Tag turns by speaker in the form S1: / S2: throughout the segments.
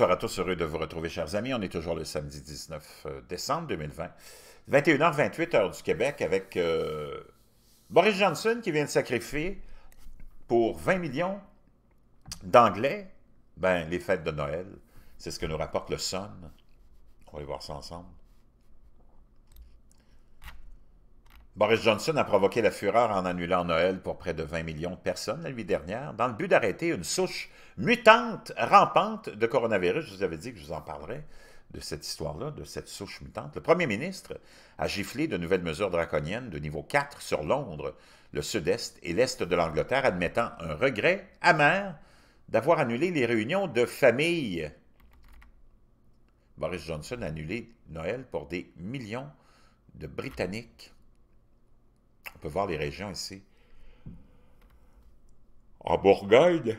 S1: On sera tous, heureux de vous retrouver, chers amis. On est toujours le samedi 19 euh, décembre 2020, 21h28 heure du Québec, avec euh, Boris Johnson qui vient de sacrifier pour 20 millions d'Anglais ben, les fêtes de Noël. C'est ce que nous rapporte le Sun. On va aller voir ça ensemble. Boris Johnson a provoqué la fureur en annulant Noël pour près de 20 millions de personnes la nuit dernière, dans le but d'arrêter une souche mutante, rampante de coronavirus. Je vous avais dit que je vous en parlerais de cette histoire-là, de cette souche mutante. Le premier ministre a giflé de nouvelles mesures draconiennes de niveau 4 sur Londres, le sud-est et l'est de l'Angleterre, admettant un regret amer d'avoir annulé les réunions de famille. Boris Johnson a annulé Noël pour des millions de Britanniques peut voir les régions ici. En Bourgogne,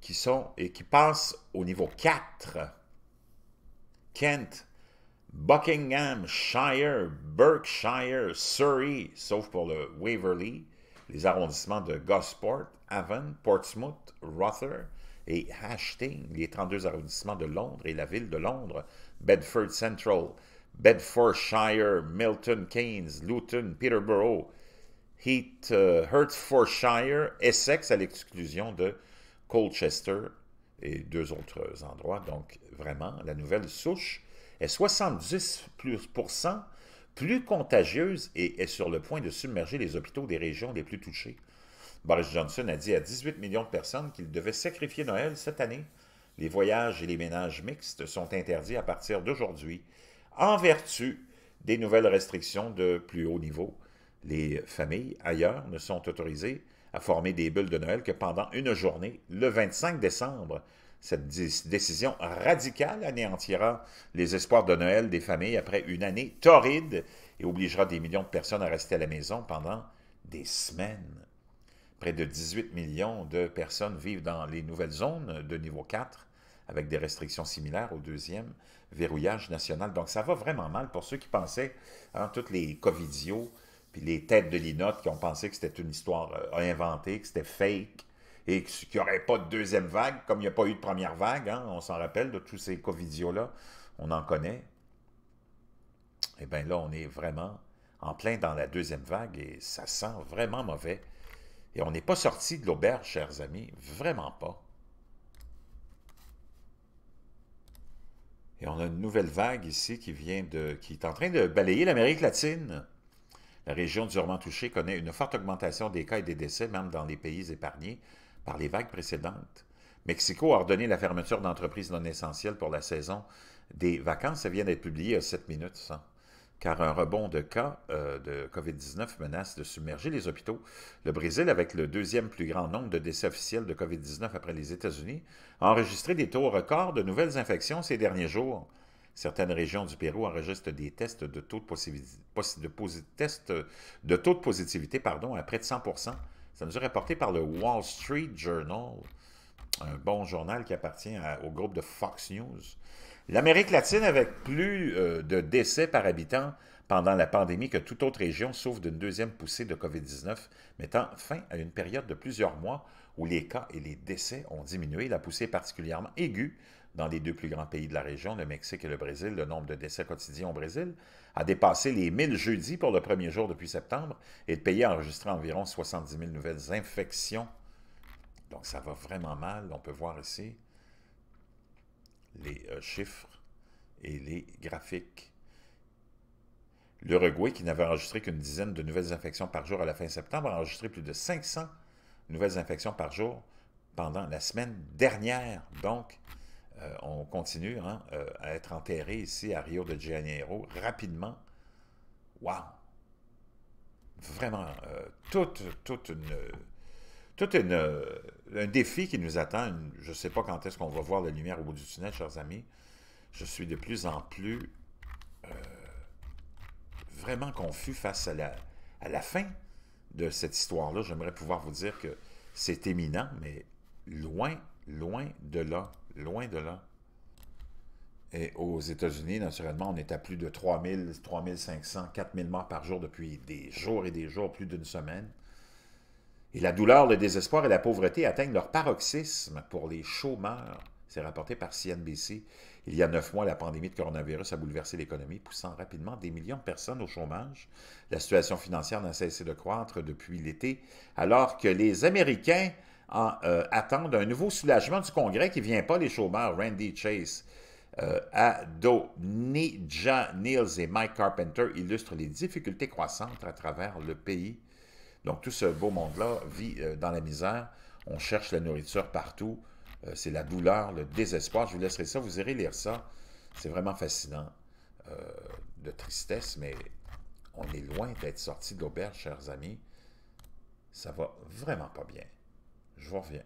S1: qui sont et qui passent au niveau 4. Kent, Buckinghamshire, Berkshire, Surrey, sauf pour le Waverley, les arrondissements de Gosport, Avon, Portsmouth, Rother et Hastings, les 32 arrondissements de Londres et la ville de Londres, Bedford Central, Bedfordshire, Milton Keynes, Luton, Peterborough, Heath, euh, Hertfordshire, Essex à l'exclusion de Colchester et deux autres endroits. Donc vraiment, la nouvelle souche est 70 plus, plus contagieuse et est sur le point de submerger les hôpitaux des régions les plus touchées. Boris Johnson a dit à 18 millions de personnes qu'il devait sacrifier Noël cette année. Les voyages et les ménages mixtes sont interdits à partir d'aujourd'hui en vertu des nouvelles restrictions de plus haut niveau. Les familles ailleurs ne sont autorisées à former des bulles de Noël que pendant une journée, le 25 décembre. Cette décision radicale anéantira les espoirs de Noël des familles après une année torride et obligera des millions de personnes à rester à la maison pendant des semaines. Près de 18 millions de personnes vivent dans les nouvelles zones de niveau 4 avec des restrictions similaires au deuxième verrouillage national. Donc, ça va vraiment mal pour ceux qui pensaient, tous hein, toutes les covidios, puis les têtes de linotte qui ont pensé que c'était une histoire euh, inventée, que c'était fake, et qu'il n'y aurait pas de deuxième vague, comme il n'y a pas eu de première vague. Hein, on s'en rappelle de tous ces covidios-là, on en connaît. Eh bien là, on est vraiment en plein dans la deuxième vague et ça sent vraiment mauvais. Et on n'est pas sorti de l'auberge, chers amis, vraiment pas. Et on a une nouvelle vague ici qui vient de, qui est en train de balayer l'Amérique latine. La région durement touchée connaît une forte augmentation des cas et des décès, même dans les pays épargnés par les vagues précédentes. Mexico a ordonné la fermeture d'entreprises non essentielles pour la saison des vacances. Ça vient d'être publié à 7 minutes car un rebond de cas euh, de COVID-19 menace de submerger les hôpitaux. Le Brésil, avec le deuxième plus grand nombre de décès officiels de COVID-19 après les États-Unis, a enregistré des taux records de nouvelles infections ces derniers jours. Certaines régions du Pérou enregistrent des tests de taux de, de, taux de positivité pardon, à près de 100 Ça nous est rapporté par le Wall Street Journal, un bon journal qui appartient au groupe de Fox News. L'Amérique latine avec plus euh, de décès par habitant pendant la pandémie que toute autre région, sauf d'une deuxième poussée de COVID-19, mettant fin à une période de plusieurs mois où les cas et les décès ont diminué. La poussée est particulièrement aiguë dans les deux plus grands pays de la région, le Mexique et le Brésil. Le nombre de décès quotidiens au Brésil a dépassé les 1000 jeudis pour le premier jour depuis septembre et le pays a enregistré environ 70 000 nouvelles infections. Donc ça va vraiment mal, on peut voir ici les euh, chiffres et les graphiques. L'Uruguay, qui n'avait enregistré qu'une dizaine de nouvelles infections par jour à la fin septembre, a enregistré plus de 500 nouvelles infections par jour pendant la semaine dernière. Donc, euh, on continue hein, euh, à être enterré ici à Rio de Janeiro rapidement. Waouh, Vraiment, toute, toute toute une un défi qui nous attend. Je ne sais pas quand est-ce qu'on va voir la lumière au bout du tunnel, chers amis. Je suis de plus en plus euh, vraiment confus face à la, à la fin de cette histoire-là. J'aimerais pouvoir vous dire que c'est éminent, mais loin, loin de là, loin de là. Et aux États-Unis, naturellement, on est à plus de 3000, 3500, 4000 morts par jour depuis des jours et des jours, plus d'une semaine. Et la douleur, le désespoir et la pauvreté atteignent leur paroxysme pour les chômeurs. C'est rapporté par CNBC. Il y a neuf mois, la pandémie de coronavirus a bouleversé l'économie, poussant rapidement des millions de personnes au chômage. La situation financière n'a cessé de croître depuis l'été, alors que les Américains euh, attendent un nouveau soulagement du Congrès qui ne vient pas les chômeurs. Randy Chase, euh, Ado, et Mike Carpenter illustrent les difficultés croissantes à travers le pays. Donc, tout ce beau monde-là vit euh, dans la misère. On cherche la nourriture partout. Euh, c'est la douleur, le désespoir. Je vous laisserai ça. Vous irez lire ça. C'est vraiment fascinant. Euh, de tristesse, mais on est loin d'être sorti de l'auberge, chers amis. Ça va vraiment pas bien. Je vous reviens.